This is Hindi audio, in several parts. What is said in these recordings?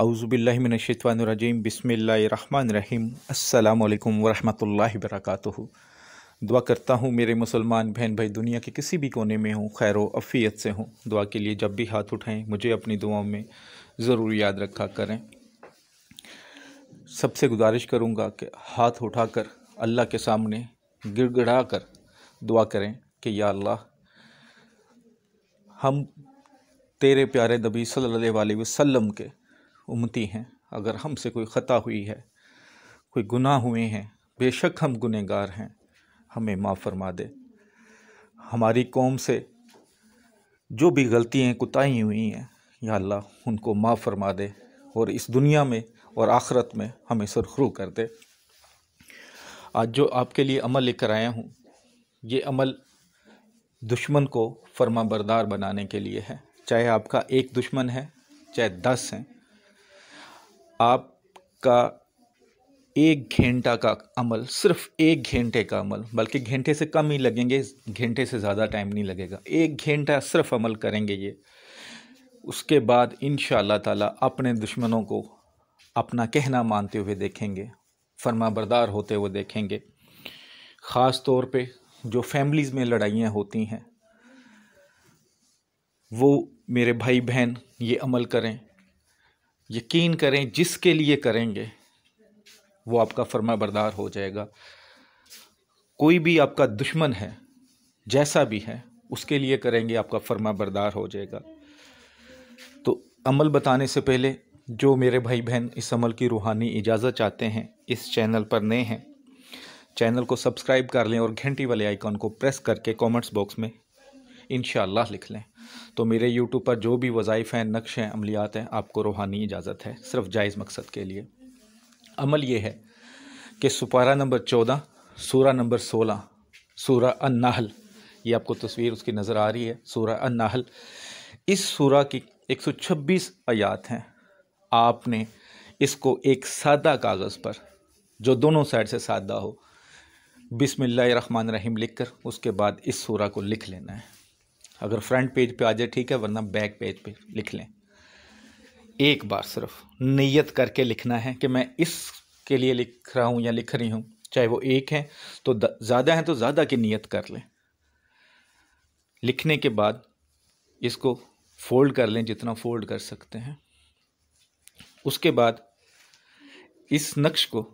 अउज़बिल्लिमिनशवानरजीम बसमीम अल्लाम वरहमल वर्क दुआ करता हूँ मेरे मुसलमान बहन भाई दुनिया के किसी भी कोने में हूँ खैर अफ़ीयत से हूँ दुआ के लिए जब भी हाथ उठाएँ मुझे अपनी दुआओं में ज़रूर याद रखा करें सबसे गुजारिश करूँगा कि हाथ उठाकर अल्लाह के सामने गिड़गड़ा कर दुआ करें कि या अल्लाह हम तेरे प्यारे नबी सल्लल्लाहु अलैहि वसल्लम के उमती हैं अगर हमसे कोई ख़ता हुई है कोई गुनाह हुए हैं बेशक हम गुनहगार हैं हमें माफ़ फरमा दे हमारी कौम से जो भी गलतियाँ कुताही हुई हैं या अल्लाह उनको माफ़ फरमा दे और इस दुनिया में और आखरत में हमें सुरखरू कर दे आज जो आपके लिए अमल लेकर आया हूँ ये अमल दुश्मन को फरमाबरदार बरदार बनाने के लिए है चाहे आपका एक दुश्मन है चाहे दस हैं आपका एक घंटा का अमल सिर्फ एक घंटे का अमल बल्कि घंटे से कम ही लगेंगे घंटे से ज़्यादा टाइम नहीं लगेगा एक घंटा सिर्फ अमल करेंगे ये उसके बाद इन ताला अपने दुश्मनों को अपना कहना मानते हुए देखेंगे फर्मा बरदार होते हुए देखेंगे ख़ास तौर पे जो फैमिलीज़ में लड़ाइयाँ होती हैं वो मेरे भाई बहन ये अमल करें यकीन करें जिसके लिए करेंगे वो आपका फर्मा बरदार हो जाएगा कोई भी आपका दुश्मन है जैसा भी है उसके लिए करेंगे आपका फर्मा बरदार हो जाएगा तो अमल बताने से पहले जो मेरे भाई बहन इस अमल की रूहानी इजाज़त चाहते हैं इस चैनल पर नए हैं चैनल को सब्सक्राइब कर लें और घंटी वाले आइकॉन को प्रेस करके कमेंट्स बॉक्स में इन लिख लें तो मेरे यूट्यूब पर जो भी वज़ाइफ़ हैं नक्श हैं अमलियात हैं आपको रूहानी इजाज़त है सिर्फ जायज़ मकसद के लिए अमल ये है कि सुपारा नंबर चौदह सूरा नंबर सोलह सूरा अन्नाहल ये आपको तस्वीर उसकी नज़र आ रही है सूरा अन्नाहल इस सूरा की 126 आयात हैं आपने इसको एक सादा कागज़ पर जो दोनों साइड से सादा हो बिसमिल्ल रहीम लिख कर उसके बाद इस सूरा को लिख लेना है अगर फ्रंट पेज पे आ जाए ठीक है वरना बैक पेज पे लिख लें एक बार सिर्फ नियत करके लिखना है कि मैं इसके लिए लिख रहा हूँ या लिख रही हूँ चाहे वो एक है तो ज़्यादा है तो ज़्यादा की नियत कर लें लिखने के बाद इसको फोल्ड कर लें जितना फोल्ड कर सकते हैं उसके बाद इस नक्श को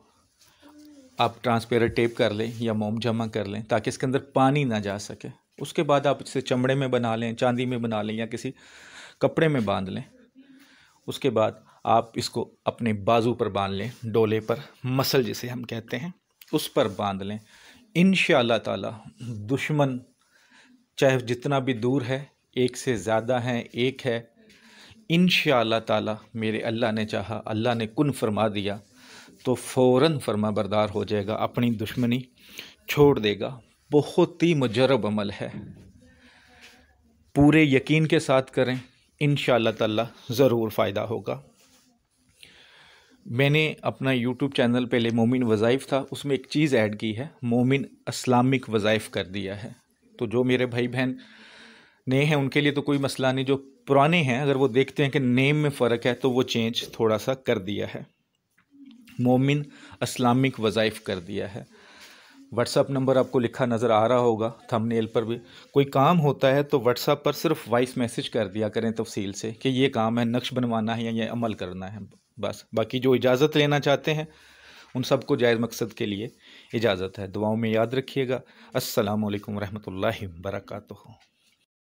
आप ट्रांसपेरेंट टेप कर लें या मोम जमा कर लें ताकि इसके अंदर पानी ना जा सके उसके बाद आप इसे चमड़े में बना लें चांदी में बना लें या किसी कपड़े में बांध लें उसके बाद आप इसको अपने बाजू पर बांध लें डोले पर मसल जिसे हम कहते हैं उस पर बांध लें इन ताला दुश्मन चाहे जितना भी दूर है एक से ज़्यादा हैं एक है इन ताला मेरे अल्लाह ने चाहा अल्लाह ने कुन फरमा दिया तो फ़ौर फ़रमा बरदार हो जाएगा अपनी दुश्मनी छोड़ देगा बहुत ही मुजरब अमल है पूरे यकीन के साथ करें इन ताला ज़रूर फ़ायदा होगा मैंने अपना यूट्यूब चैनल पहले मोमिन वज़ाइफ था उसमें एक चीज़ ऐड की है मोमिन इस्लामिक वज़ाइफ कर दिया है तो जो मेरे भाई बहन नए हैं उनके लिए तो कोई मसला नहीं जो पुराने हैं अगर वो देखते हैं कि नेम में फ़र्क है तो वो चेंज थोड़ा सा कर दिया है मोमिन इस्लामिक वज़ाइफ कर दिया है व्हाट्सअप नंबर आपको लिखा नज़र आ रहा होगा थंबनेल पर भी कोई काम होता है तो व्हाट्सअप पर सिर्फ वॉइस मैसेज कर दिया करें तफसील से कि ये काम है नक्श बनवाना है या ये अमल करना है बस बाकी जो इजाज़त लेना चाहते हैं उन सबको जायज़ मकसद के लिए इजाज़त है दुआओं में याद रखिएगा असलकम वरहमल वर्का